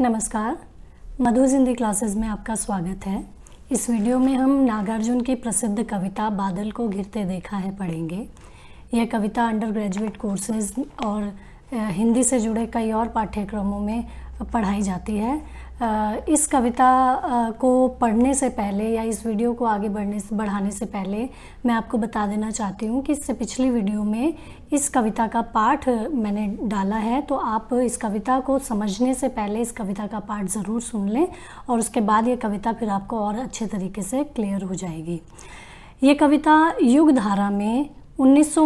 नमस्कार मधु जिंदी क्लासेस में आपका स्वागत है इस वीडियो में हम नागार्जुन की प्रसिद्ध कविता बादल को घिरते देखा है पढ़ेंगे यह कविता अंडर ग्रेजुएट कोर्सेज और हिंदी से जुड़े कई और पाठ्यक्रमों में पढ़ाई जाती है इस कविता को पढ़ने से पहले या इस वीडियो को आगे बढ़ने से बढ़ाने से पहले मैं आपको बता देना चाहती हूँ कि इससे पिछली वीडियो में इस कविता का पाठ मैंने डाला है तो आप इस कविता को समझने से पहले इस कविता का पाठ ज़रूर सुन लें और उसके बाद ये कविता फिर आपको और अच्छे तरीके से क्लियर हो जाएगी ये कविता युग धारा में उन्नीस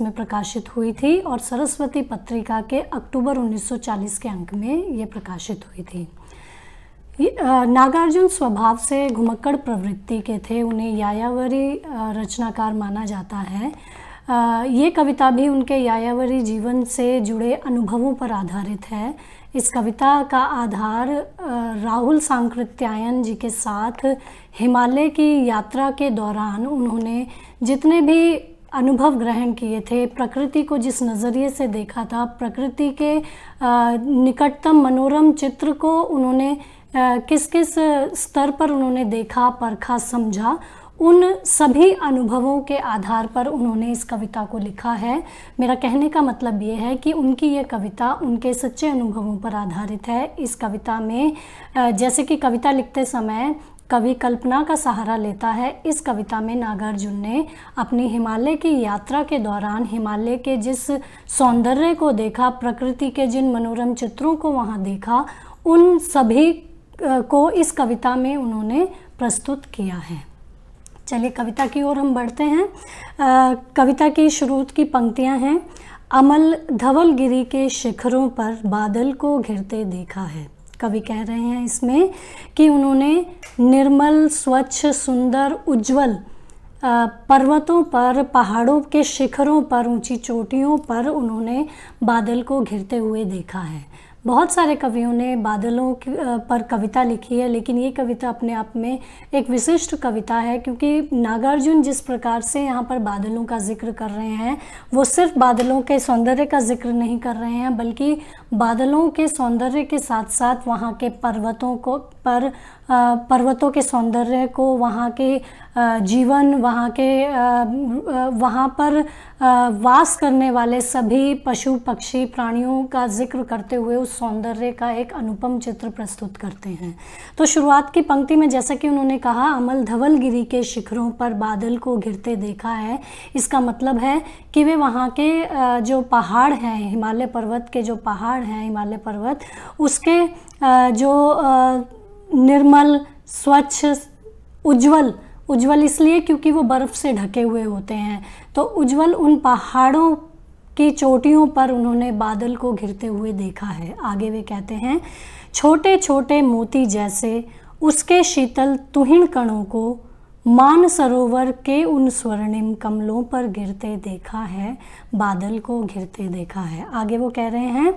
में प्रकाशित हुई थी और सरस्वती पत्रिका के अक्टूबर 1940 के अंक में ये प्रकाशित हुई थी नागार्जुन स्वभाव से घुमक्कड़ प्रवृत्ति के थे उन्हें यायावरी रचनाकार माना जाता है ये कविता भी उनके यायावरी जीवन से जुड़े अनुभवों पर आधारित है इस कविता का आधार राहुल सांकृत्यायन जी के साथ हिमालय की यात्रा के दौरान उन्होंने जितने भी अनुभव ग्रहण किए थे प्रकृति को जिस नज़रिए से देखा था प्रकृति के निकटतम मनोरम चित्र को उन्होंने किस किस स्तर पर उन्होंने देखा परखा समझा उन सभी अनुभवों के आधार पर उन्होंने इस कविता को लिखा है मेरा कहने का मतलब ये है कि उनकी ये कविता उनके सच्चे अनुभवों पर आधारित है इस कविता में जैसे कि कविता लिखते समय कवि कल्पना का सहारा लेता है इस कविता में नागार्जुन ने अपनी हिमालय की यात्रा के दौरान हिमालय के जिस सौंदर्य को देखा प्रकृति के जिन मनोरम चित्रों को वहाँ देखा उन सभी को इस कविता में उन्होंने प्रस्तुत किया है चलिए कविता की ओर हम बढ़ते हैं आ, कविता की शुरू की पंक्तियां हैं अमल धवल गिरी के शिखरों पर बादल को घिरते देखा है कवि कह रहे हैं इसमें कि उन्होंने निर्मल स्वच्छ सुंदर उज्जवल पर्वतों पर पहाड़ों के शिखरों पर ऊंची चोटियों पर उन्होंने बादल को घिरते हुए देखा है बहुत सारे कवियों ने बादलों पर कविता लिखी है लेकिन ये कविता अपने आप में एक विशिष्ट कविता है क्योंकि नागार्जुन जिस प्रकार से यहाँ पर बादलों का जिक्र कर रहे हैं वो सिर्फ बादलों के सौंदर्य का जिक्र नहीं कर रहे हैं बल्कि बादलों के सौंदर्य के साथ साथ वहाँ के पर्वतों को पर पर्वतों के सौंदर्य को वहाँ के जीवन वहाँ के वहाँ पर वास करने वाले सभी पशु पक्षी प्राणियों का जिक्र करते हुए उस सौंदर्य का एक अनुपम चित्र प्रस्तुत करते हैं तो शुरुआत की पंक्ति में जैसा कि उन्होंने कहा अमल धवल गिरी के शिखरों पर बादल को घिरते देखा है इसका मतलब है कि वे वहाँ के जो पहाड़ हैं हिमालय पर्वत के जो पहाड़ पहाड़ हैं हिमालय पर्वत उसके जो निर्मल स्वच्छ उज्जवल उज्जवल इसलिए क्योंकि वो बर्फ़ से ढके हुए होते हैं तो उज्जवल उन पहाड़ों की चोटियों पर उन्होंने बादल को घिरते हुए देखा है आगे वे कहते हैं छोटे छोटे मोती जैसे उसके शीतल तुहिण कणों को मान सरोवर के उन स्वर्णिम कमलों पर गिरते देखा है बादल को घिरते देखा है आगे वो कह रहे हैं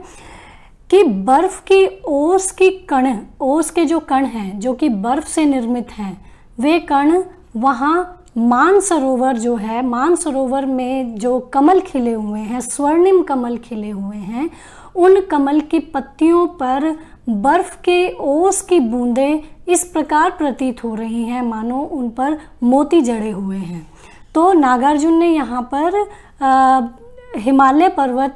कि बर्फ की ओस की कण ओस के जो कण हैं जो कि बर्फ से निर्मित हैं वे कण वहाँ मान सरोवर जो है मान सरोवर में जो कमल खिले हुए हैं स्वर्णिम कमल खिले हुए हैं उन कमल की पत्तियों पर बर्फ के ओस की बूंदें इस प्रकार प्रतीत हो रही हैं मानो उन पर मोती जड़े हुए हैं तो नागार्जुन ने यहाँ पर हिमालय पर्वत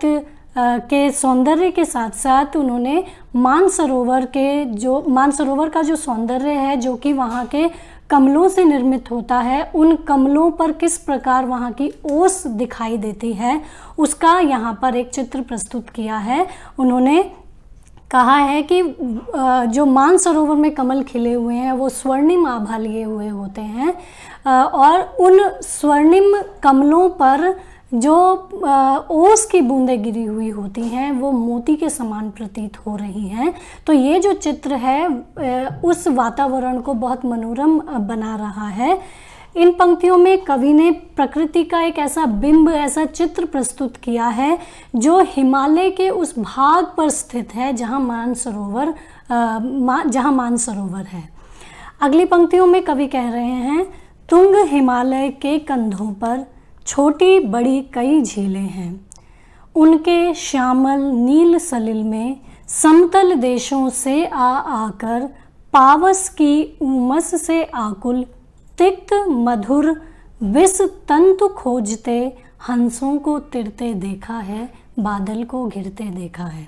के सौंदर्य के साथ साथ उन्होंने मानसरोवर के जो मानसरोवर का जो सौंदर्य है जो कि वहाँ के कमलों से निर्मित होता है उन कमलों पर किस प्रकार वहाँ की ओस दिखाई देती है उसका यहाँ पर एक चित्र प्रस्तुत किया है उन्होंने कहा है कि जो मानसरोवर में कमल खिले हुए हैं वो स्वर्णिम आभा लिए हुए होते हैं और उन स्वर्णिम कमलों पर जो ओस की बूंदें गिरी हुई होती हैं वो मोती के समान प्रतीत हो रही हैं तो ये जो चित्र है उस वातावरण को बहुत मनोरम बना रहा है इन पंक्तियों में कवि ने प्रकृति का एक ऐसा बिंब ऐसा चित्र प्रस्तुत किया है जो हिमालय के उस भाग पर स्थित है जहाँ मानसरोवर मा, जहाँ मानसरोवर है अगली पंक्तियों में कवि कह रहे हैं तुंग हिमालय के कंधों पर छोटी बड़ी कई झीलें हैं उनके श्यामल नील सलिल में समतल देशों से आ आकर पावस की उमस से आकुल तिक्त मधुर विष तंतु खोजते हंसों को तिरते देखा है बादल को घिरते देखा है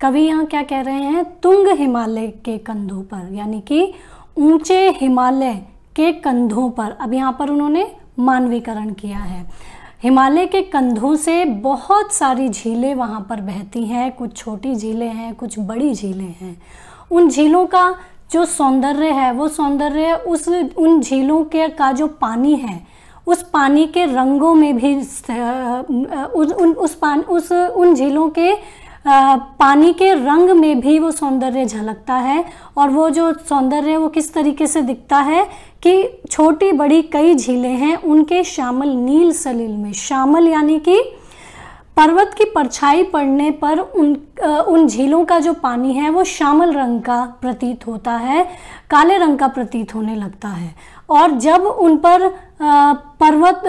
कवि यहाँ क्या कह रहे हैं तुंग हिमालय के कंधों पर यानी कि ऊंचे हिमालय के कंधों पर अब यहाँ पर उन्होंने मानवीकरण किया है हिमालय के कंधों से बहुत सारी झीलें वहाँ पर बहती हैं कुछ छोटी झीलें हैं कुछ बड़ी झीलें हैं उन झीलों का जो सौंदर्य है वो सौंदर्य उस उन झीलों के का जो पानी है उस पानी के रंगों में भी उस उन उस पान उस उन झीलों के पानी के रंग में भी वो सौंदर्य झलकता है और वो जो सौंदर्य वो किस तरीके से दिखता है कि छोटी बड़ी कई झीलें हैं उनके श्यामल नील सलील में श्यामल यानी कि पर्वत की परछाई पड़ने पर उन उन झीलों का जो पानी है वो श्यामल रंग का प्रतीत होता है काले रंग का प्रतीत होने लगता है और जब उन पर पर्वत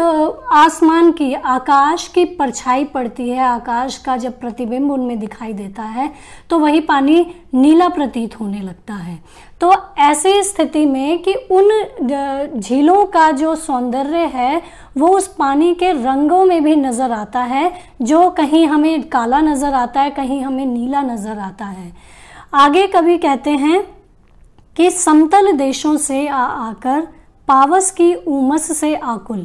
आसमान की आकाश की परछाई पड़ती है आकाश का जब प्रतिबिंब उनमें दिखाई देता है तो वही पानी नीला प्रतीत होने लगता है तो ऐसी स्थिति में कि उन झीलों का जो सौंदर्य है वो उस पानी के रंगों में भी नज़र आता है जो कहीं हमें काला नज़र आता है कहीं हमें नीला नज़र आता है आगे कभी कहते हैं कि समतल देशों से आ आकर पावस की उमस से आकुल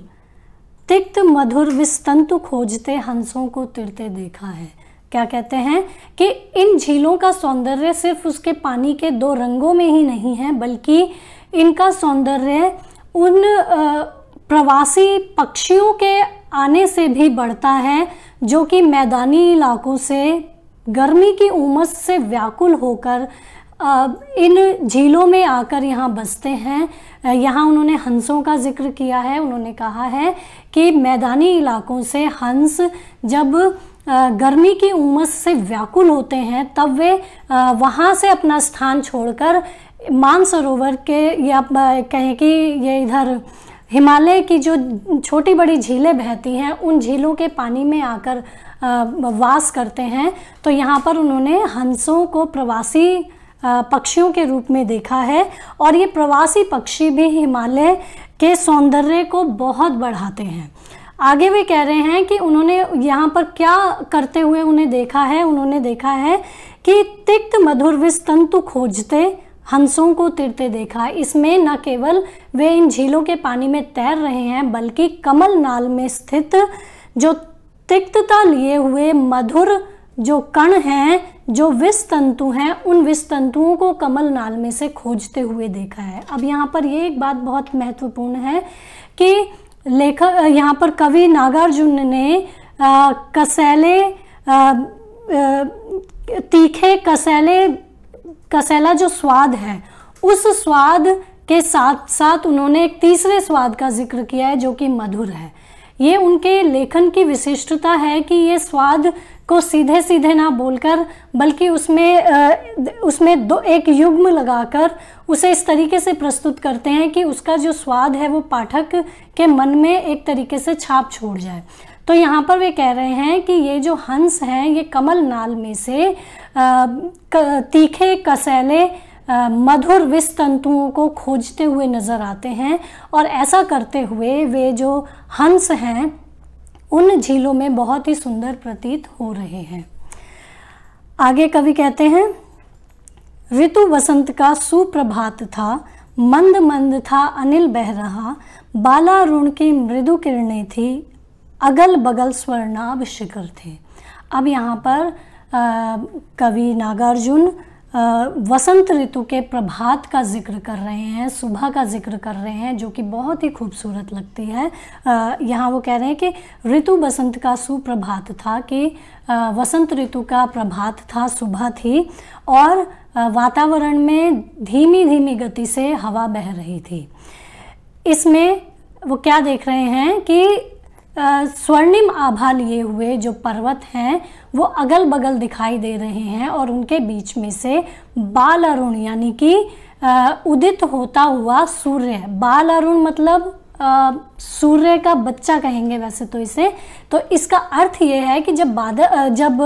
तिक्त मधुर विस्तंतु खोजते हंसों को तिरते देखा है क्या कहते हैं कि इन झीलों का सौंदर्य सिर्फ उसके पानी के दो रंगों में ही नहीं है बल्कि इनका सौंदर्य उन प्रवासी पक्षियों के आने से भी बढ़ता है जो कि मैदानी इलाकों से गर्मी की उमस से व्याकुल होकर इन झीलों में आकर यहाँ बसते हैं यहाँ उन्होंने हंसों का जिक्र किया है उन्होंने कहा है कि मैदानी इलाकों से हंस जब गर्मी की उमस से व्याकुल होते हैं तब वे वहाँ से अपना स्थान छोड़कर मानसरोवर के या कहें कि ये इधर हिमालय की जो छोटी बड़ी झीलें बहती हैं उन झीलों के पानी में आकर वास करते हैं तो यहाँ पर उन्होंने हंसों को प्रवासी पक्षियों के रूप में देखा है और ये प्रवासी पक्षी भी हिमालय के सौंदर्य को बहुत बढ़ाते हैं आगे वे कह रहे हैं कि उन्होंने यहाँ पर क्या करते हुए उन्हें देखा है उन्होंने देखा है कि तिक्त मधुर विस्तंतु खोजते हंसों को तिरते देखा इसमें न केवल वे इन झीलों के पानी में तैर रहे हैं बल्कि कमल नाल में स्थित जो तिक्तता लिए हुए मधुर जो कण हैं जो विष तंतु हैं उन विष तंतुओं को कमल नाल में से खोजते हुए देखा है अब यहाँ पर ये एक बात बहुत महत्वपूर्ण है कि लेखक यहाँ पर कवि नागार्जुन ने आ, कसैले आ, तीखे कसैले कसैला जो स्वाद है उस स्वाद के साथ साथ उन्होंने एक तीसरे स्वाद का जिक्र किया है जो कि मधुर है ये उनके लेखन की विशिष्टता है कि ये स्वाद को सीधे सीधे ना बोलकर बल्कि उसमें उसमें दो एक युग्म लगाकर उसे इस तरीके से प्रस्तुत करते हैं कि उसका जो स्वाद है वो पाठक के मन में एक तरीके से छाप छोड़ जाए तो यहाँ पर वे कह रहे हैं कि ये जो हंस हैं ये कमल नाल में से तीखे कसैले मधुर विष तंतुओं को खोजते हुए नज़र आते हैं और ऐसा करते हुए वे जो हंस हैं उन झीलों में बहुत ही सुंदर प्रतीत हो रहे हैं आगे कवि कहते हैं ऋतु वसंत का सुप्रभात था मंद मंद था अनिल बह रहा बालारुण की मृदु किरणें थी अगल बगल स्वर्णाभ शिखर थे अब यहाँ पर कवि नागार्जुन वसंत ऋतु के प्रभात का जिक्र कर रहे हैं सुबह का जिक्र कर रहे हैं जो कि बहुत ही खूबसूरत लगती है यहाँ वो कह रहे हैं कि ऋतु बसंत का सुप्रभात था कि वसंत ऋतु का प्रभात था सुबह थी और वातावरण में धीमी धीमी गति से हवा बह रही थी इसमें वो क्या देख रहे हैं कि स्वर्णिम आभा लिए हुए जो पर्वत हैं वो अगल बगल दिखाई दे रहे हैं और उनके बीच में से बाल अरुण यानी कि उदित होता हुआ सूर्य बाल अरुण मतलब सूर्य का बच्चा कहेंगे वैसे तो इसे तो इसका अर्थ ये है कि जब बाद जब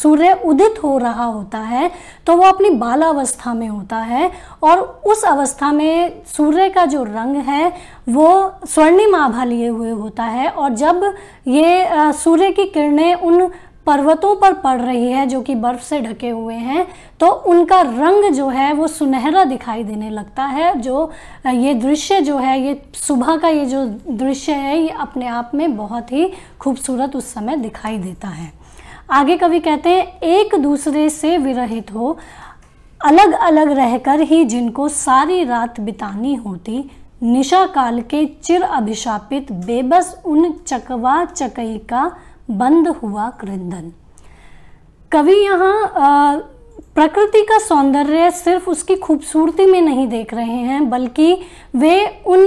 सूर्य उदित हो रहा होता है तो वो अपनी बालावस्था में होता है और उस अवस्था में सूर्य का जो रंग है वो स्वर्णिम आभा लिए हुए होता है और जब ये सूर्य की किरणें उन पर्वतों पर पड़ रही है जो कि बर्फ से ढके हुए हैं तो उनका रंग जो है वो सुनहरा दिखाई देने लगता है जो ये दृश्य जो है ये सुबह का ये जो दृश्य है ये अपने आप में बहुत ही खूबसूरत उस समय दिखाई देता है आगे कवि कहते हैं एक दूसरे से विरहित हो अलग अलग रहकर ही जिनको सारी रात बितानी होती निशा काल के चिर अभिशापित बेबस उन चकवा चकई का बंद हुआ क्रंदन कवि यहाँ प्रकृति का सौंदर्य सिर्फ उसकी खूबसूरती में नहीं देख रहे हैं बल्कि वे उन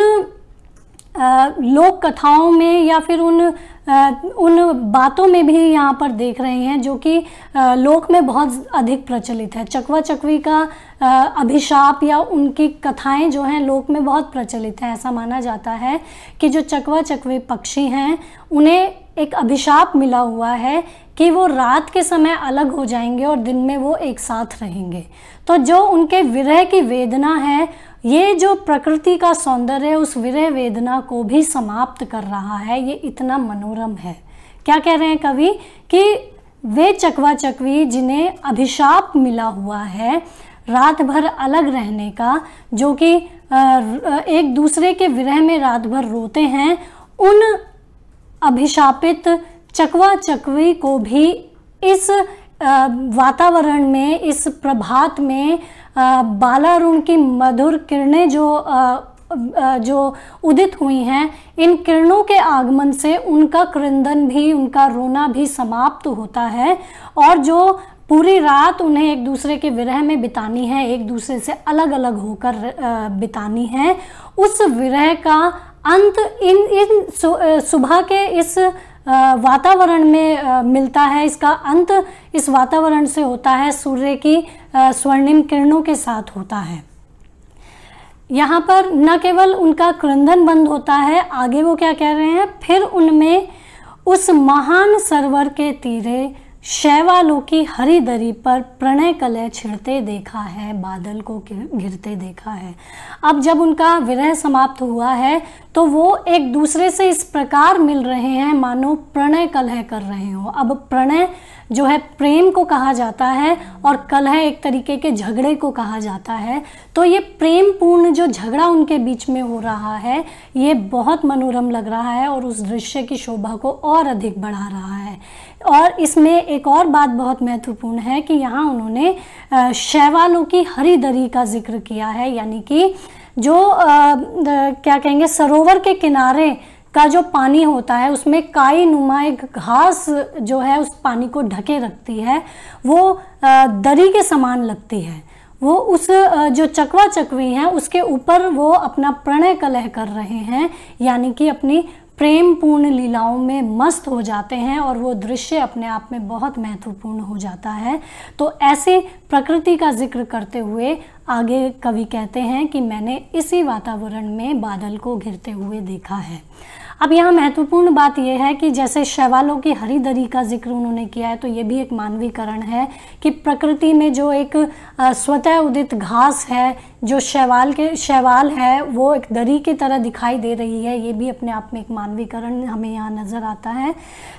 लोक कथाओं में या फिर उन आ, उन बातों में भी यहाँ पर देख रहे हैं जो कि लोक में बहुत अधिक प्रचलित है चकवा चकवी का आ, अभिशाप या उनकी कथाएं जो हैं लोक में बहुत प्रचलित हैं ऐसा माना जाता है कि जो चकवा चकवी पक्षी हैं उन्हें एक अभिशाप मिला हुआ है कि वो रात के समय अलग हो जाएंगे और दिन में वो एक साथ रहेंगे तो जो उनके विरह की वेदना है ये जो प्रकृति का सौंदर्य उस विरह वेदना को भी समाप्त कर रहा है ये इतना मनोरम है क्या कह रहे हैं कवि कि वे चकवा चकवी जिन्हें अभिशाप मिला हुआ है रात भर अलग रहने का जो कि एक दूसरे के विरह में रात भर रोते हैं उन अभिशापित चकवा चकवी को भी इस वातावरण में इस प्रभात में बालारुण की मधुर किरणें जो जो उदित हुई हैं इन किरणों के आगमन से उनका क्रंदन भी उनका रोना भी समाप्त होता है और जो पूरी रात उन्हें एक दूसरे के विरह में बितानी है एक दूसरे से अलग अलग होकर बितानी है उस विरह का अंत इन इन सुबह के इस वातावरण में मिलता है इसका अंत इस वातावरण से होता है सूर्य की स्वर्णिम किरणों के साथ होता है यहाँ पर न केवल उनका क्रंदन बंद होता है आगे वो क्या कह रहे हैं फिर उनमें उस महान सरवर के तीरे शैवालों की हरी दरी पर प्रणय कलय छिड़ते देखा है बादल को घिरते देखा है अब जब उनका विरह समाप्त हुआ है तो वो एक दूसरे से इस प्रकार मिल रहे हैं मानो प्रणय कलह कर रहे हो अब प्रणय जो है प्रेम को कहा जाता है और कलह एक तरीके के झगड़े को कहा जाता है तो ये प्रेम पूर्ण जो झगड़ा उनके बीच में हो रहा है ये बहुत मनोरम लग रहा है और उस दृश्य की शोभा को और अधिक बढ़ा रहा है और इसमें एक और बात बहुत महत्वपूर्ण है कि यहाँ उन्होंने शैवालों की हरी दरी का जिक्र किया है यानी कि जो आ, क्या कहेंगे सरोवर के किनारे का जो पानी होता है उसमें काई नुमा एक घास जो है उस पानी को ढके रखती है वो दरी के समान लगती है वो उस जो चकवा चकवी हैं उसके ऊपर वो अपना प्रणय कलह कर रहे हैं यानी कि अपनी प्रेम पूर्ण लीलाओं में मस्त हो जाते हैं और वो दृश्य अपने आप में बहुत महत्वपूर्ण हो जाता है तो ऐसे प्रकृति का जिक्र करते हुए आगे कवि कहते हैं कि मैंने इसी वातावरण में बादल को घिरते हुए देखा है अब यहाँ महत्वपूर्ण बात यह है कि जैसे शैवालों की हरी दरी का जिक्र उन्होंने किया है तो ये भी एक मानवीकरण है कि प्रकृति में जो एक स्वतः उदित घास है जो शैवाल के शैवाल है वो एक दरी की तरह दिखाई दे रही है ये भी अपने आप में एक मानवीकरण हमें यहाँ नज़र आता है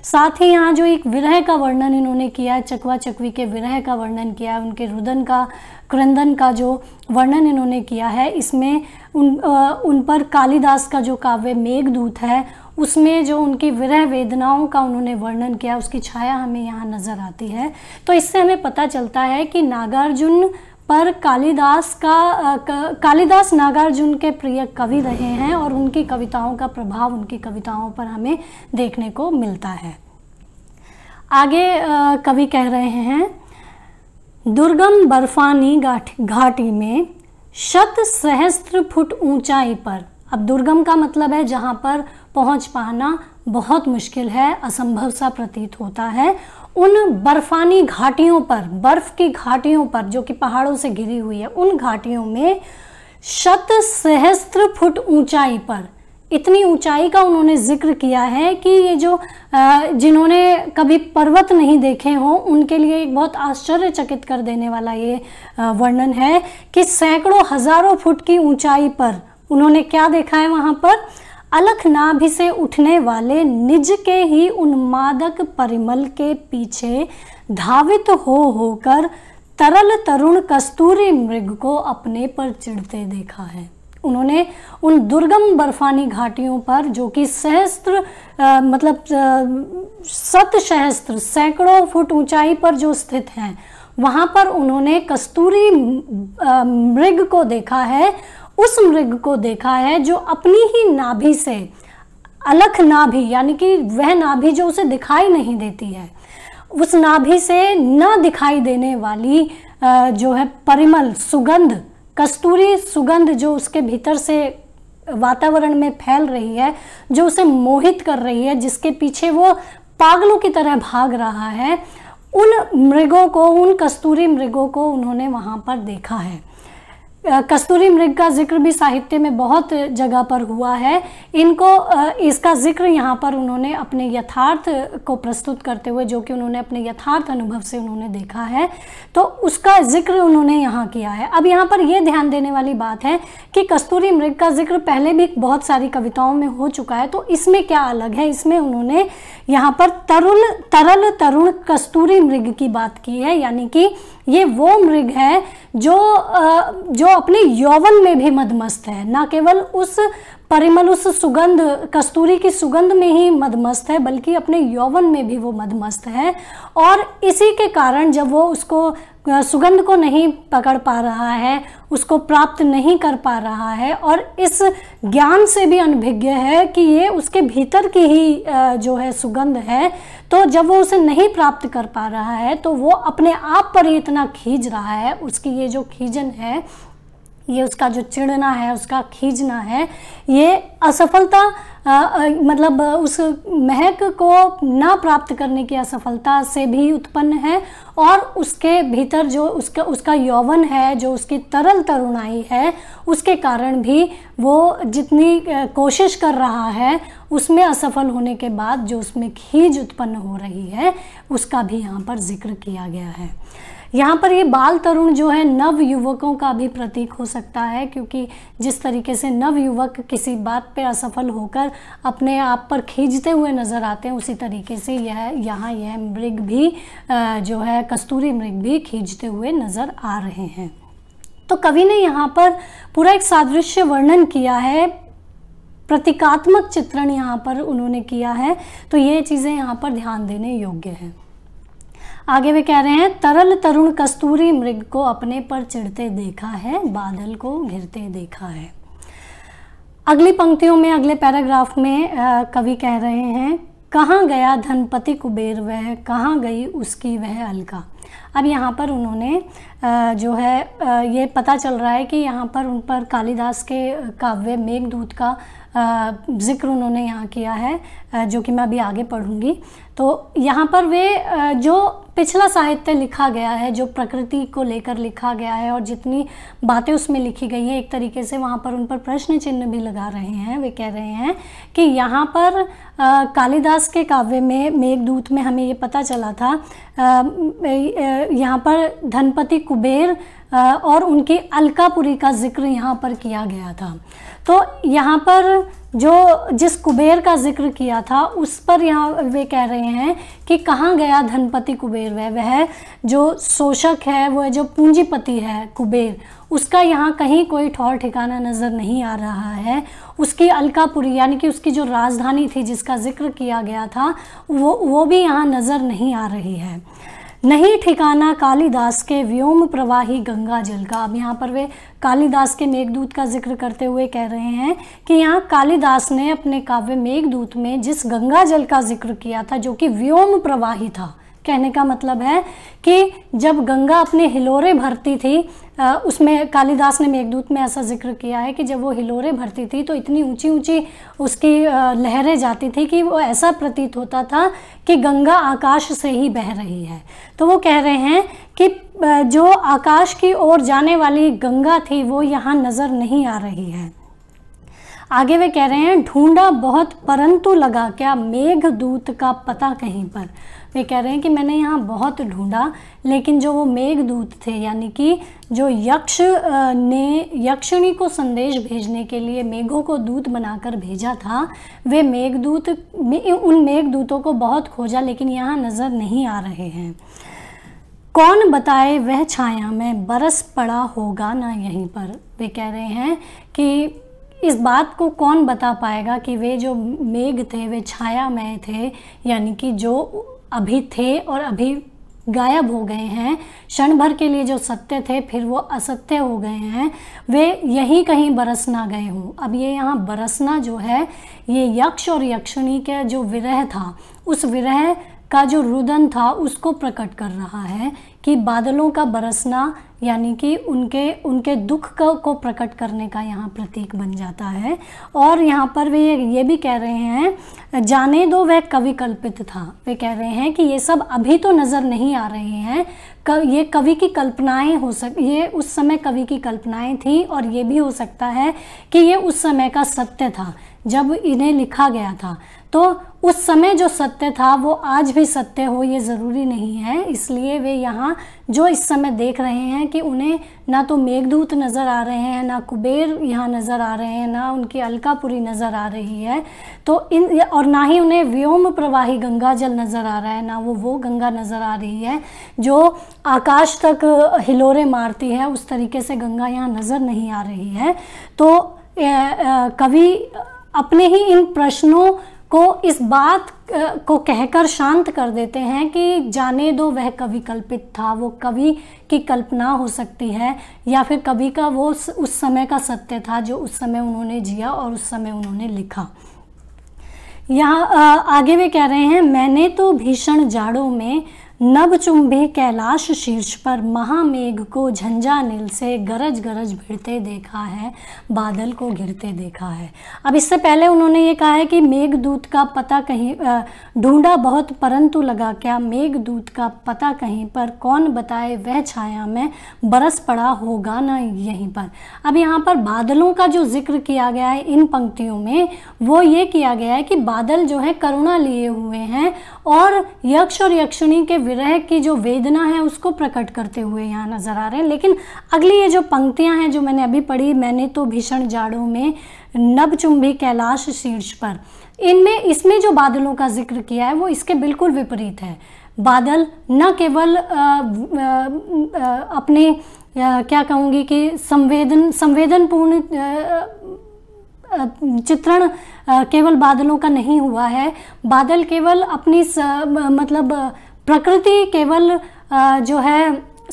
साथ ही यहाँ जो एक विरह का वर्णन इन्होंने किया है चकवा चकवी के विरह का वर्णन किया है उनके रुदन का क्रंदन का जो वर्णन इन्होंने किया है इसमें उन आ, उन पर कालिदास का जो काव्य मेघदूत है उसमें जो उनकी विरह वेदनाओं का उन्होंने वर्णन किया उसकी छाया हमें यहाँ नज़र आती है तो इससे हमें पता चलता है कि नागार्जुन पर कालिदास का कालिदास नागार्जुन के प्रिय कवि रहे हैं और उनकी कविताओं का प्रभाव उनकी कविताओं पर हमें देखने को मिलता है आगे कवि कह रहे हैं दुर्गम बर्फानी घाटी में शत सहस्त्र फुट ऊंचाई पर अब दुर्गम का मतलब है जहाँ पर पहुँच पाना बहुत मुश्किल है असंभव सा प्रतीत होता है उन बर्फानी घाटियों पर बर्फ की घाटियों पर जो कि पहाड़ों से घिरी हुई है उन घाटियों में शत सहस्त्र फुट ऊंचाई पर इतनी ऊंचाई का उन्होंने जिक्र किया है कि ये जो जिन्होंने कभी पर्वत नहीं देखे हों उनके लिए एक बहुत आश्चर्यचकित कर देने वाला ये वर्णन है कि सैकड़ों हजारों फुट की ऊंचाई पर उन्होंने क्या देखा है वहां पर अलखनाभ से उठने वाले निज के ही उन्मादक परिमल के पीछे धावित हो होकर तरल तरुण कस्तूरी मृग को अपने पर चिढ़ते देखा है उन्होंने उन दुर्गम बर्फानी घाटियों पर जो कि सहस्त्र मतलब सत सहस्त्र सैकड़ों फुट ऊंचाई पर जो स्थित हैं वहां पर उन्होंने कस्तूरी मृग को देखा है उस मृग को देखा है जो अपनी ही नाभि से अलख नाभि यानी कि वह नाभि जो उसे दिखाई नहीं देती है उस नाभि से न दिखाई देने वाली जो है परिमल सुगंध कस्तूरी सुगंध जो उसके भीतर से वातावरण में फैल रही है जो उसे मोहित कर रही है जिसके पीछे वो पागलों की तरह भाग रहा है उन मृगों को उन कस्तूरी मृगों को उन्होंने वहाँ पर देखा है कस्तूरी मृग का जिक्र भी साहित्य में बहुत जगह पर हुआ है इनको इसका जिक्र यहाँ पर उन्होंने अपने यथार्थ को प्रस्तुत करते हुए जो कि उन्होंने अपने यथार्थ अनुभव से उन्होंने देखा है तो उसका जिक्र उन्होंने यहाँ किया है अब यहाँ पर यह ध्यान देने वाली बात है कि कस्तूरी मृग का जिक्र पहले भी बहुत सारी कविताओं में हो चुका है तो इसमें क्या अलग है इसमें उन्होंने यहाँ पर तरुल तरल तरुण कस्तूरी मृग की बात की है यानी कि ये वो मृग है जो जो अपने यौवन में भी मदमस्त है ना केवल उस परिमल उस सुगंध कस्तूरी की सुगंध में ही मदमस्त है बल्कि अपने यौवन में भी वो मदमस्त है और इसी के कारण जब वो उसको सुगंध को नहीं पकड़ पा रहा है उसको प्राप्त नहीं कर पा रहा है और इस ज्ञान से भी अनभिज्ञ है कि ये उसके भीतर की ही जो है सुगंध है तो जब वो उसे नहीं प्राप्त कर पा रहा है तो वो अपने आप पर ही इतना खींच रहा है उसकी ये जो खींचन है ये उसका जो चिड़ना है उसका खींचना है ये असफलता मतलब उस महक को ना प्राप्त करने की असफलता से भी उत्पन्न है और उसके भीतर जो उसका उसका यौवन है जो उसकी तरल तरुणाई है उसके कारण भी वो जितनी कोशिश कर रहा है उसमें असफल होने के बाद जो उसमें खींच उत्पन्न हो रही है उसका भी यहाँ पर जिक्र किया गया है यहाँ पर ये बाल तरुण जो है नव युवकों का भी प्रतीक हो सकता है क्योंकि जिस तरीके से नव युवक किसी बात पे असफल होकर अपने आप पर खींचते हुए नज़र आते हैं उसी तरीके से यह यहाँ यह मृग भी जो है कस्तूरी मृग भी खींचते हुए नज़र आ रहे हैं तो कवि ने यहाँ पर पूरा एक सादृश्य वर्णन किया है प्रतीकात्मक चित्रण यहाँ पर उन्होंने किया है तो ये चीज़ें यहाँ पर ध्यान देने योग्य हैं आगे वे कह रहे हैं तरल तरुण कस्तूरी मृग को अपने पर चिढ़ते देखा है बादल को घिरते देखा है अगली पंक्तियों में अगले पैराग्राफ में कवि कह रहे हैं कहाँ गया धनपति कुबेर वह कहाँ गई उसकी वह अलका अब यहाँ पर उन्होंने जो है ये पता चल रहा है कि यहाँ पर उन पर कालिदास के काव्य मेघदूत का ज़िक्र उन्होंने यहाँ किया है जो कि मैं अभी आगे पढ़ूंगी तो यहाँ पर वे जो पिछला साहित्य लिखा गया है जो प्रकृति को लेकर लिखा गया है और जितनी बातें उसमें लिखी गई है एक तरीके से वहाँ पर उन पर प्रश्न चिन्ह भी लगा रहे हैं वे कह रहे हैं कि यहाँ पर कालिदास के काव्य में मेघदूत में हमें ये पता चला था यहाँ पर धनपति कुबेर और उनकी अलकापुरी का जिक्र यहाँ पर किया गया था तो यहाँ पर जो जिस कुबेर का जिक्र किया था उस पर यहाँ वे कह रहे हैं कि कहाँ गया धनपति कुबेर वह वह जो शोषक है वह जो पूंजीपति है कुबेर उसका यहाँ कहीं कोई ठौर ठिकाना नज़र नहीं आ रहा है उसकी अलकापुरी यानी कि उसकी जो राजधानी थी जिसका जिक्र किया गया था वो वो भी यहाँ नज़र नहीं आ रही है नहीं ठिकाना कालिदास के व्योम प्रवाही गंगा जल का अब यहाँ पर वे कालिदास के मेघदूत का जिक्र करते हुए कह रहे हैं कि यहाँ कालिदास ने अपने काव्य मेघदूत में जिस गंगा जल का जिक्र किया था जो कि व्योम प्रवाही था कहने का मतलब है कि जब गंगा अपने हिलोरे भरती थी उसमें कालिदास ने मेघदूत में ऐसा जिक्र किया है कि जब वो हिलोरे भरती थी तो इतनी ऊंची ऊंची उसकी लहरें जाती थी कि वो ऐसा प्रतीत होता था कि गंगा आकाश से ही बह रही है तो वो कह रहे हैं कि जो आकाश की ओर जाने वाली गंगा थी वो यहाँ नज़र नहीं आ रही है आगे वे कह रहे हैं ढूंढा बहुत परंतु लगा क्या मेघ दूत का पता कहीं पर वे कह रहे हैं कि मैंने यहाँ बहुत ढूंढा लेकिन जो वो मेघदूत थे यानी कि जो यक्ष ने यक्षिणी को संदेश भेजने के लिए मेघों को दूत बनाकर भेजा था वे मेघदूत में उन मेघदूतों को बहुत खोजा लेकिन यहाँ नज़र नहीं आ रहे हैं कौन बताए वह छाया में बरस पड़ा होगा ना यहीं पर वे कह रहे हैं कि इस बात को कौन बता पाएगा कि वे जो मेघ थे वे छाया में थे यानी कि जो अभी थे और अभी गायब हो गए हैं क्षण भर के लिए जो सत्य थे फिर वो असत्य हो गए हैं वे यहीं कहीं बरस ना गए हों अब ये यहाँ बरसना जो है ये यक्ष और यक्षिणी का जो विरह था उस विरह का जो रुदन था उसको प्रकट कर रहा है कि बादलों का बरसना यानी कि उनके उनके दुख को, को प्रकट करने का यहाँ प्रतीक बन जाता है और यहाँ पर वे ये भी कह रहे हैं जाने दो वह कवि कल्पित था वे कह रहे हैं कि ये सब अभी तो नज़र नहीं आ रहे हैं कव ये कवि की कल्पनाएं हो सक ये उस समय कवि की कल्पनाएं थी और ये भी हो सकता है कि ये उस समय का सत्य था जब इन्हें लिखा गया था तो उस समय जो सत्य था वो आज भी सत्य हो ये ज़रूरी नहीं है इसलिए वे यहाँ जो इस समय देख रहे हैं कि उन्हें ना तो मेघदूत नज़र आ रहे हैं ना कुबेर यहाँ नज़र आ रहे हैं ना उनकी अलकापुरी नज़र आ रही है तो इन और ना ही उन्हें व्योम प्रवाही गंगा जल नज़र आ रहा है ना वो वो गंगा नज़र आ रही है जो आकाश तक हिलोरे मारती है उस तरीके से गंगा यहाँ नज़र नहीं आ रही है तो कवि अपने ही इन प्रश्नों को इस बात को कहकर शांत कर देते हैं कि जाने दो वह कवि कल्पित था वो कवि की कल्पना हो सकती है या फिर कवि का वो उस समय का सत्य था जो उस समय उन्होंने जिया और उस समय उन्होंने लिखा यहाँ आगे वे कह रहे हैं मैंने तो भीषण जाड़ों में नवचुंबे कैलाश शीर्ष पर महामेघ को झंझा नील से गरज गरज भिड़ते देखा है बादल को घिरते देखा है अब इससे पहले उन्होंने ये कहा है कि मेघदूत का पता कहीं ढूंढा बहुत परंतु लगा क्या मेघदूत का पता कहीं पर कौन बताए वह छाया में बरस पड़ा होगा ना यहीं पर अब यहाँ पर बादलों का जो जिक्र किया गया है इन पंक्तियों में वो ये किया गया है कि बादल जो है करुणा लिए हुए हैं और यक्ष और यक्षिणी के विरह की जो वेदना है उसको प्रकट करते हुए यहाँ नज़र आ रहे हैं लेकिन अगली ये जो पंक्तियाँ हैं जो मैंने अभी पढ़ी मैंने तो भीषण जाड़ों में नब चुंबी कैलाश शीर्ष पर इनमें इसमें जो बादलों का जिक्र किया है वो इसके बिल्कुल विपरीत है बादल न केवल अपने क्या कहूँगी कि संवेदन संवेदनपूर्ण चित्रण केवल बादलों का नहीं हुआ है बादल केवल अपनी स, मतलब प्रकृति केवल जो है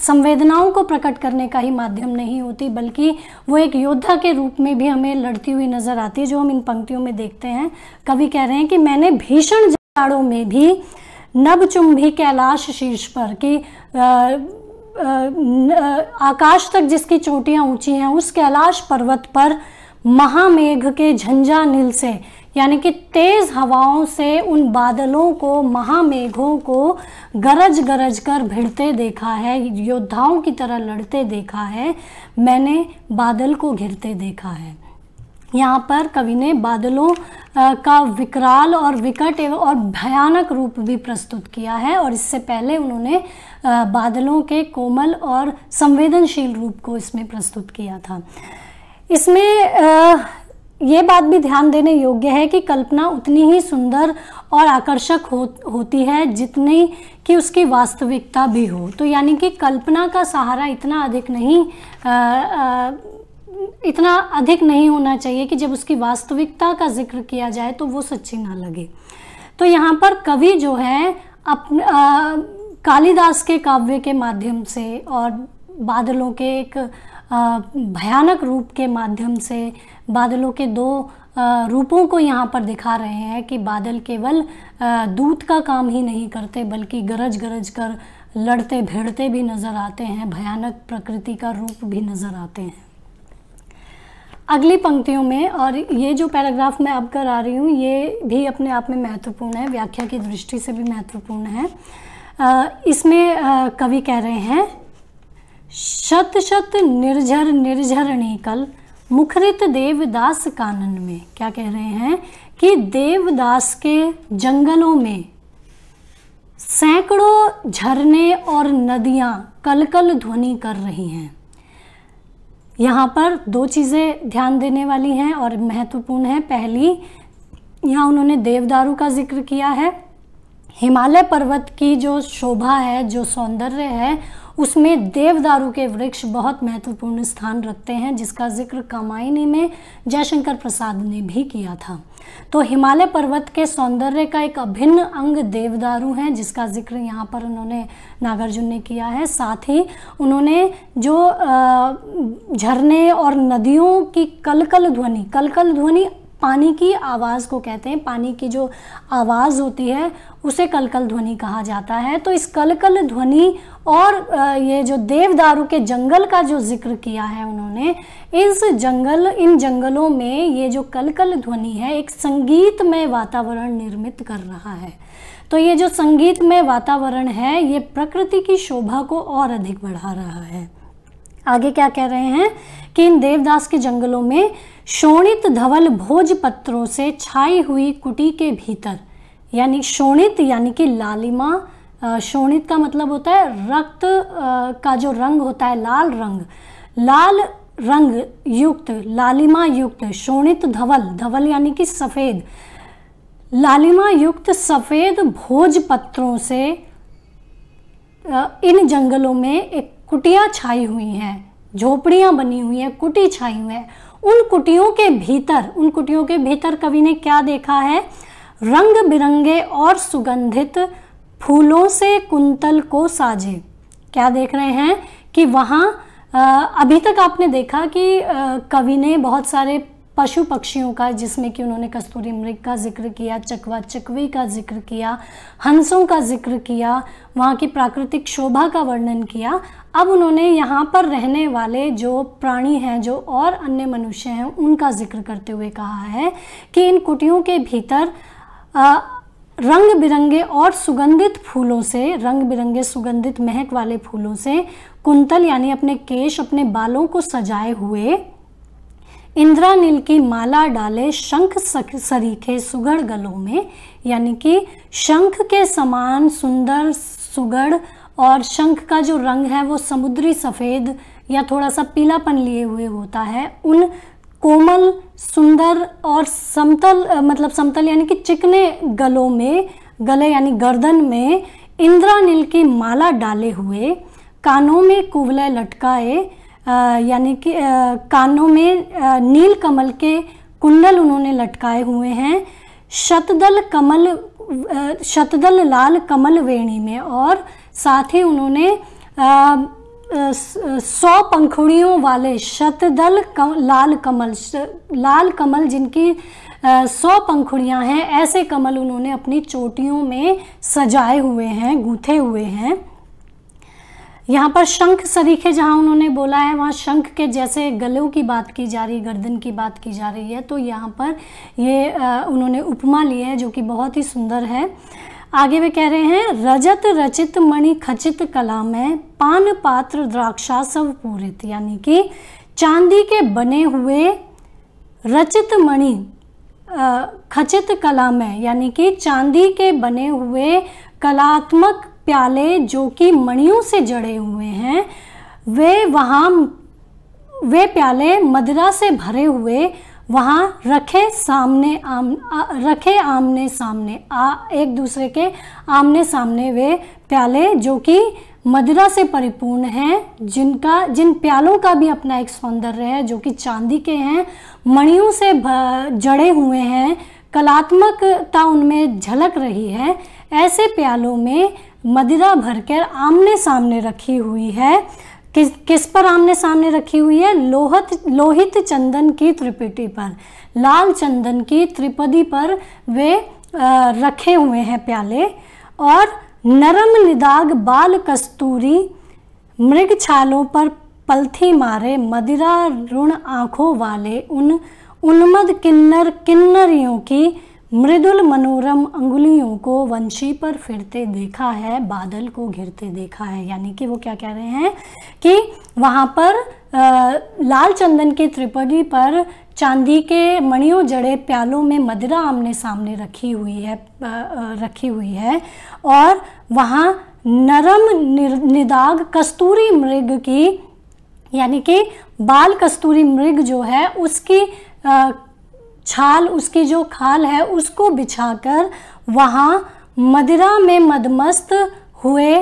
संवेदनाओं को प्रकट करने का ही माध्यम नहीं होती बल्कि वो एक योद्धा के रूप में भी हमें लड़ती हुई नजर आती है जो हम इन पंक्तियों में देखते हैं कवि कह रहे हैं कि मैंने भीषण जाड़ों में भी चुंभी कैलाश शीर्ष पर कि आकाश तक जिसकी चोटियां ऊंची हैं उस कैलाश पर्वत पर महामेघ के झंझा नील से यानी कि तेज़ हवाओं से उन बादलों को महामेघों को गरज गरज कर भिड़ते देखा है योद्धाओं की तरह लड़ते देखा है मैंने बादल को घिरते देखा है यहाँ पर कवि ने बादलों का विकराल और विकट और भयानक रूप भी प्रस्तुत किया है और इससे पहले उन्होंने बादलों के कोमल और संवेदनशील रूप को इसमें प्रस्तुत किया था इसमें ये बात भी ध्यान देने योग्य है कि कल्पना उतनी ही सुंदर और आकर्षक हो होती है जितनी कि उसकी वास्तविकता भी हो तो यानी कि कल्पना का सहारा इतना अधिक नहीं आ, आ, इतना अधिक नहीं होना चाहिए कि जब उसकी वास्तविकता का जिक्र किया जाए तो वो सच्ची ना लगे तो यहाँ पर कवि जो है अपने कालिदास के काव्य के माध्यम से और बादलों के एक भयानक रूप के माध्यम से बादलों के दो रूपों को यहाँ पर दिखा रहे हैं कि बादल केवल दूत का काम ही नहीं करते बल्कि गरज गरज कर लड़ते भिड़ते भी नज़र आते हैं भयानक प्रकृति का रूप भी नज़र आते हैं अगली पंक्तियों में और ये जो पैराग्राफ मैं अब कर आ रही हूँ ये भी अपने आप में महत्वपूर्ण है व्याख्या की दृष्टि से भी महत्वपूर्ण है इसमें कवि कह रहे हैं शत शत निर्झर कल मुखरित देवदास कानन में क्या कह रहे हैं कि देवदास के जंगलों में सैकड़ों झरने और नदियां कलकल ध्वनि कर रही हैं यहाँ पर दो चीज़ें ध्यान देने वाली हैं और महत्वपूर्ण है पहली यहाँ उन्होंने देवदारू का जिक्र किया है हिमालय पर्वत की जो शोभा है जो सौंदर्य है उसमें देवदारू के वृक्ष बहुत महत्वपूर्ण स्थान रखते हैं जिसका जिक्र कामायनी में जयशंकर प्रसाद ने भी किया था तो हिमालय पर्वत के सौंदर्य का एक अभिन्न अंग देवदारू है जिसका जिक्र यहाँ पर उन्होंने नागार्जुन ने किया है साथ ही उन्होंने जो झरने और नदियों की कलकल ध्वनि कलकल ध्वनि पानी की आवाज़ को कहते हैं पानी की जो आवाज़ होती है उसे कलकल ध्वनि कहा जाता है तो इस कलकल ध्वनि और ये जो देवदारू के जंगल का जो जिक्र किया है उन्होंने इस जंगल इन जंगलों में ये जो कलकल ध्वनि है एक संगीतमय वातावरण निर्मित कर रहा है तो ये जो संगीतमय वातावरण है ये प्रकृति की शोभा को और अधिक बढ़ा रहा है आगे क्या कह रहे हैं कि इन देवदास के जंगलों में शोणित धवल भोज पत्रों से छाई हुई कुटी के भीतर यानी शोणित यानी कि लालिमा शोणित का मतलब होता है रक्त का जो रंग होता है लाल रंग लाल रंग युक्त लालिमा युक्त शोणित धवल धवल यानी कि सफ़ेद लालिमा युक्त सफ़ेद भोज पत्रों से इन जंगलों में एक कुटिया छाई हुई है झोपड़ियां बनी हुई हैं कुटी छाई हुई है उन कुटियों के भीतर उन कुटियों के भीतर कवि ने क्या देखा है रंग बिरंगे और सुगंधित फूलों से कुंतल को साजे क्या देख रहे हैं कि वहाँ अभी तक आपने देखा कि कवि ने बहुत सारे पशु पक्षियों का जिसमें कि उन्होंने कस्तूरी मृग का जिक्र किया चकवा चकवी का जिक्र किया हंसों का जिक्र किया वहाँ की प्राकृतिक शोभा का वर्णन किया अब उन्होंने यहाँ पर रहने वाले जो प्राणी हैं जो और अन्य मनुष्य हैं उनका जिक्र करते हुए कहा है कि इन कुटियों के भीतर आ, रंग बिरंगे और सुगंधित फूलों से रंग बिरंगे सुगंधित महक वाले फूलों से कुंतल यानी अपने केश अपने बालों को सजाए हुए इंद्रानील की माला डाले शंख सरीखे सुगढ़ गलों में यानी कि शंख के समान सुंदर सुगढ़ और शंख का जो रंग है वो समुद्री सफ़ेद या थोड़ा सा पीलापन लिए हुए होता है उन कोमल सुंदर और समतल मतलब समतल यानी कि चिकने गलों में गले यानी गर्दन में इंद्रानील की माला डाले हुए कानों में कुवले लटकाए यानी कि कानों में नील कमल के कुंडल उन्होंने लटकाए हुए हैं शतदल कमल शतदल लाल कमल वेणी में और साथ ही उन्होंने सौ पंखुड़ियों वाले शतदल कम, लाल कमल श, लाल कमल जिनकी सौ पंखुड़ियां हैं ऐसे कमल उन्होंने अपनी चोटियों में सजाए हुए हैं गूथे हुए हैं यहाँ पर शंख सरीखे जहाँ उन्होंने बोला है वहाँ शंख के जैसे गलों की बात की जा रही है गर्दन की बात की जा रही है तो यहाँ पर ये आ, उन्होंने उपमा ली है जो कि बहुत ही सुंदर है आगे वे कह रहे हैं रजत रचित मणि खचित कला में पान पात्र द्राक्षा सब पूरित यानी कि चांदी के बने हुए रचित मणि खचित कला में यानी कि चांदी के बने हुए कलात्मक प्याले जो कि मणियों से जड़े हुए हैं वे वहाँ वे प्याले मदिरा से भरे हुए वहाँ रखे सामने आम आ, रखे आमने सामने आ एक दूसरे के आमने सामने वे प्याले जो कि मदिरा से परिपूर्ण हैं जिनका जिन प्यालों का भी अपना एक सौंदर्य है जो कि चांदी के हैं मणियों से जड़े हुए हैं कलात्मकता उनमें झलक रही है ऐसे प्यालों में मदिरा भरकर आमने सामने रखी हुई है किस किस पर आमने सामने रखी हुई है लोहत लोहित चंदन की त्रिपिटी पर लाल चंदन की त्रिपदी पर वे आ, रखे हुए हैं प्याले और नरम निदाग बाल कस्तूरी मृग छालों पर पलथी मारे मदिरा ऋण आँखों वाले उन उन्मद किन्नर किन्नरियों की मृदुल मनोरम अंगुलियों को वंशी पर फिरते देखा है बादल को घिरते देखा है यानी कि वो क्या कह रहे हैं कि वहाँ पर आ, लाल चंदन के त्रिपदी पर चांदी के मणियों जड़े प्यालों में मदिरा आमने सामने रखी हुई है आ, रखी हुई है और वहाँ नरम निदाग कस्तूरी मृग की यानी कि बाल कस्तूरी मृग जो है उसकी छाल उसकी जो खाल है उसको बिछाकर वहाँ मदिरा में मदमस्त हुए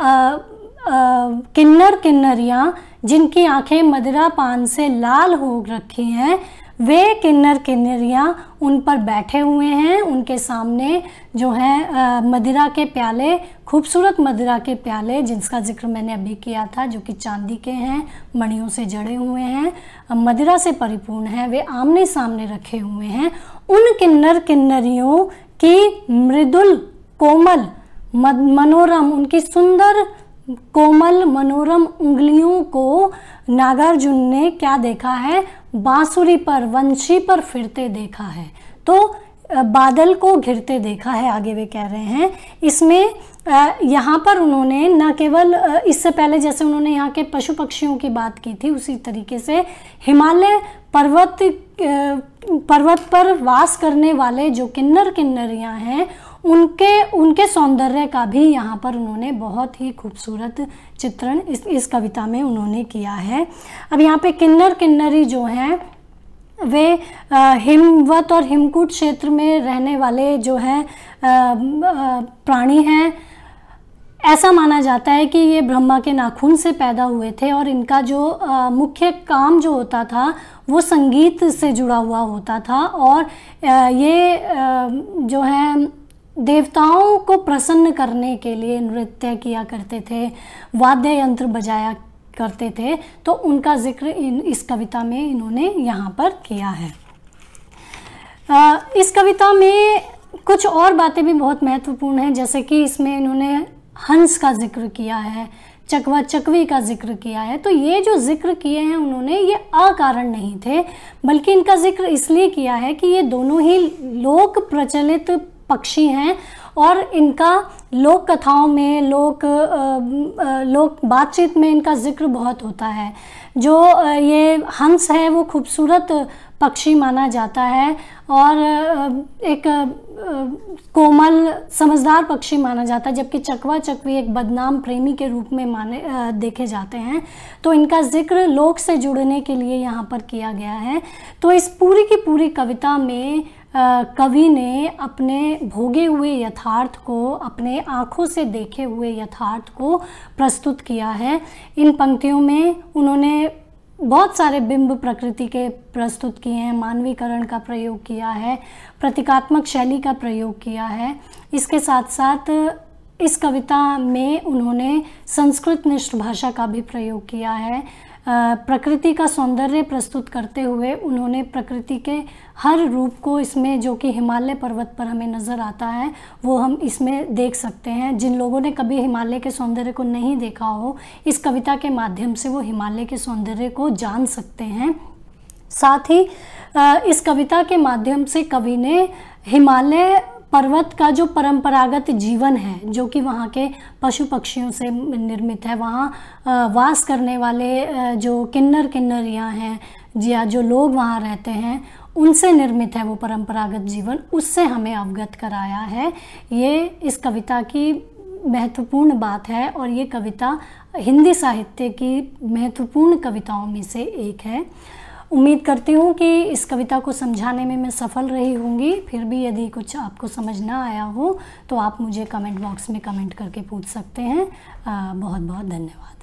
आ, आ, किन्नर किन्नरियाँ जिनकी आंखें मदिरा पान से लाल हो रखी हैं वे किन्नर किन्नरियाँ उन पर बैठे हुए हैं उनके सामने जो है मदिरा के प्याले खूबसूरत मदिरा के प्याले जिनका जिक्र मैंने अभी किया था जो कि चांदी के हैं मणियों से जड़े हुए हैं मदिरा से परिपूर्ण हैं वे आमने सामने रखे हुए हैं उन किन्नर किन्नरियों की मृदुल कोमल मनोरम उनकी सुंदर कोमल मनोरम उंगलियों को नागार्जुन ने क्या देखा है बांसुरी पर वंशी पर फिरते देखा है तो बादल को घिरते देखा है आगे वे कह रहे हैं इसमें यहाँ पर उन्होंने न केवल इससे पहले जैसे उन्होंने यहाँ के पशु पक्षियों की बात की थी उसी तरीके से हिमालय पर्वत पर्वत पर वास करने वाले जो किन्नर किन्नरियाँ हैं उनके उनके सौंदर्य का भी यहाँ पर उन्होंने बहुत ही खूबसूरत चित्रण इस इस कविता में उन्होंने किया है अब यहाँ पे किन्नर किन्नरी जो हैं वे हिमवत और हिमकूट क्षेत्र में रहने वाले जो हैं प्राणी हैं ऐसा माना जाता है कि ये ब्रह्मा के नाखून से पैदा हुए थे और इनका जो मुख्य काम जो होता था वो संगीत से जुड़ा हुआ होता था और आ, ये आ, जो है देवताओं को प्रसन्न करने के लिए नृत्य किया करते थे वाद्य यंत्र बजाया करते थे तो उनका जिक्र इन इस कविता में इन्होंने यहाँ पर किया है इस कविता में कुछ और बातें भी बहुत महत्वपूर्ण हैं जैसे कि इसमें इन्होंने हंस का जिक्र किया है चकवा चकवी का जिक्र किया है तो ये जो जिक्र किए हैं उन्होंने ये अकारण नहीं थे बल्कि इनका जिक्र इसलिए किया है कि ये दोनों ही लोक प्रचलित पक्षी हैं और इनका लोक कथाओं में लोक लोक बातचीत में इनका जिक्र बहुत होता है जो ये हंस है वो खूबसूरत पक्षी माना जाता है और एक कोमल समझदार पक्षी माना जाता है जबकि चकवा चकवी एक बदनाम प्रेमी के रूप में माने देखे जाते हैं तो इनका जिक्र लोक से जुड़ने के लिए यहाँ पर किया गया है तो इस पूरी की पूरी कविता में कवि ने अपने भोगे हुए यथार्थ को अपने आँखों से देखे हुए यथार्थ को प्रस्तुत किया है इन पंक्तियों में उन्होंने बहुत सारे बिंब प्रकृति के प्रस्तुत किए हैं मानवीकरण का प्रयोग किया है प्रतीकात्मक शैली का प्रयोग किया है इसके साथ साथ इस कविता में उन्होंने संस्कृत निष्ठ भाषा का भी प्रयोग किया है प्रकृति का सौंदर्य प्रस्तुत करते हुए उन्होंने प्रकृति के हर रूप को इसमें जो कि हिमालय पर्वत पर हमें नज़र आता है वो हम इसमें देख सकते हैं जिन लोगों ने कभी हिमालय के सौंदर्य को नहीं देखा हो इस कविता के माध्यम से वो हिमालय के सौंदर्य को जान सकते हैं साथ ही इस कविता के माध्यम से कवि ने हिमालय पर्वत का जो परंपरागत जीवन है जो कि वहाँ के पशु पक्षियों से निर्मित है वहाँ वास करने वाले जो किन्नर किन्नरियाँ हैं या जो लोग वहाँ रहते हैं उनसे निर्मित है वो परंपरागत जीवन उससे हमें अवगत कराया है ये इस कविता की महत्वपूर्ण बात है और ये कविता हिंदी साहित्य की महत्वपूर्ण कविताओं में से एक है उम्मीद करती हूँ कि इस कविता को समझाने में मैं सफल रही होंगी फिर भी यदि कुछ आपको समझ ना आया हो तो आप मुझे कमेंट बॉक्स में कमेंट करके पूछ सकते हैं बहुत बहुत धन्यवाद